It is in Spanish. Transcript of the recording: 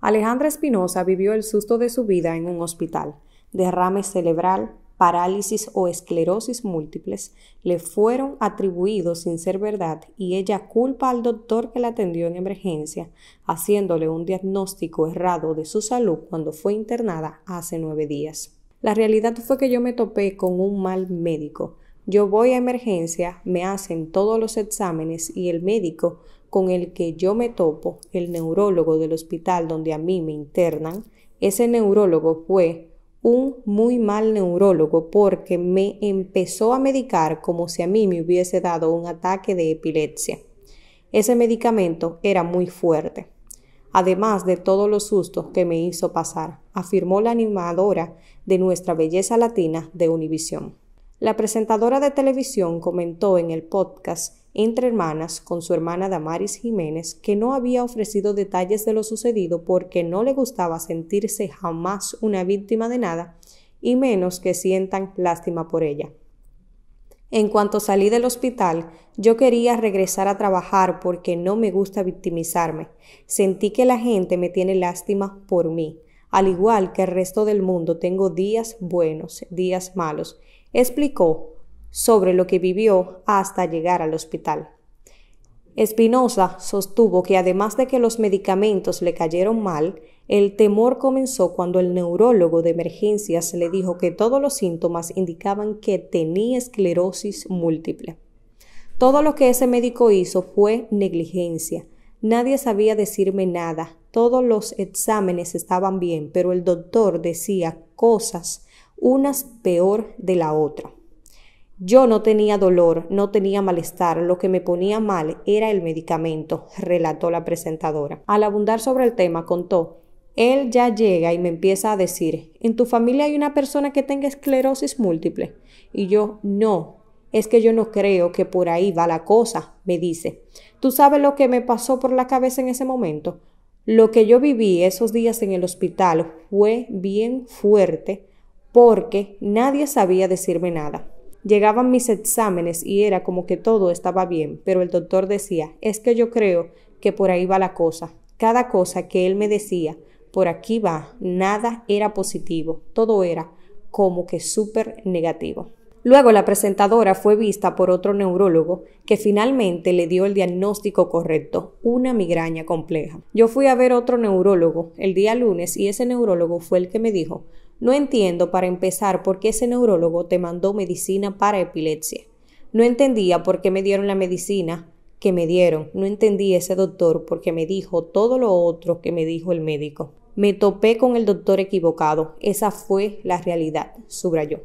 Alejandra Espinosa vivió el susto de su vida en un hospital. Derrame cerebral, parálisis o esclerosis múltiples le fueron atribuidos sin ser verdad y ella culpa al doctor que la atendió en emergencia, haciéndole un diagnóstico errado de su salud cuando fue internada hace nueve días. La realidad fue que yo me topé con un mal médico. Yo voy a emergencia, me hacen todos los exámenes y el médico con el que yo me topo, el neurólogo del hospital donde a mí me internan, ese neurólogo fue un muy mal neurólogo porque me empezó a medicar como si a mí me hubiese dado un ataque de epilepsia. Ese medicamento era muy fuerte, además de todos los sustos que me hizo pasar, afirmó la animadora de Nuestra Belleza Latina de Univisión. La presentadora de televisión comentó en el podcast entre hermanas con su hermana Damaris Jiménez, que no había ofrecido detalles de lo sucedido porque no le gustaba sentirse jamás una víctima de nada, y menos que sientan lástima por ella. En cuanto salí del hospital, yo quería regresar a trabajar porque no me gusta victimizarme. Sentí que la gente me tiene lástima por mí. Al igual que el resto del mundo, tengo días buenos, días malos, explicó sobre lo que vivió hasta llegar al hospital. Espinosa sostuvo que además de que los medicamentos le cayeron mal, el temor comenzó cuando el neurólogo de emergencias le dijo que todos los síntomas indicaban que tenía esclerosis múltiple. Todo lo que ese médico hizo fue negligencia. Nadie sabía decirme nada. Todos los exámenes estaban bien, pero el doctor decía cosas, unas peor de la otra. Yo no tenía dolor, no tenía malestar, lo que me ponía mal era el medicamento, relató la presentadora. Al abundar sobre el tema, contó, él ya llega y me empieza a decir, ¿en tu familia hay una persona que tenga esclerosis múltiple? Y yo, no, es que yo no creo que por ahí va la cosa, me dice. ¿Tú sabes lo que me pasó por la cabeza en ese momento? Lo que yo viví esos días en el hospital fue bien fuerte porque nadie sabía decirme nada. Llegaban mis exámenes y era como que todo estaba bien, pero el doctor decía, es que yo creo que por ahí va la cosa. Cada cosa que él me decía, por aquí va, nada era positivo, todo era como que súper negativo. Luego la presentadora fue vista por otro neurólogo que finalmente le dio el diagnóstico correcto, una migraña compleja. Yo fui a ver otro neurólogo el día lunes y ese neurólogo fue el que me dijo, no entiendo, para empezar, por qué ese neurólogo te mandó medicina para epilepsia. No entendía por qué me dieron la medicina que me dieron. No entendí ese doctor porque me dijo todo lo otro que me dijo el médico. Me topé con el doctor equivocado. Esa fue la realidad, subrayó.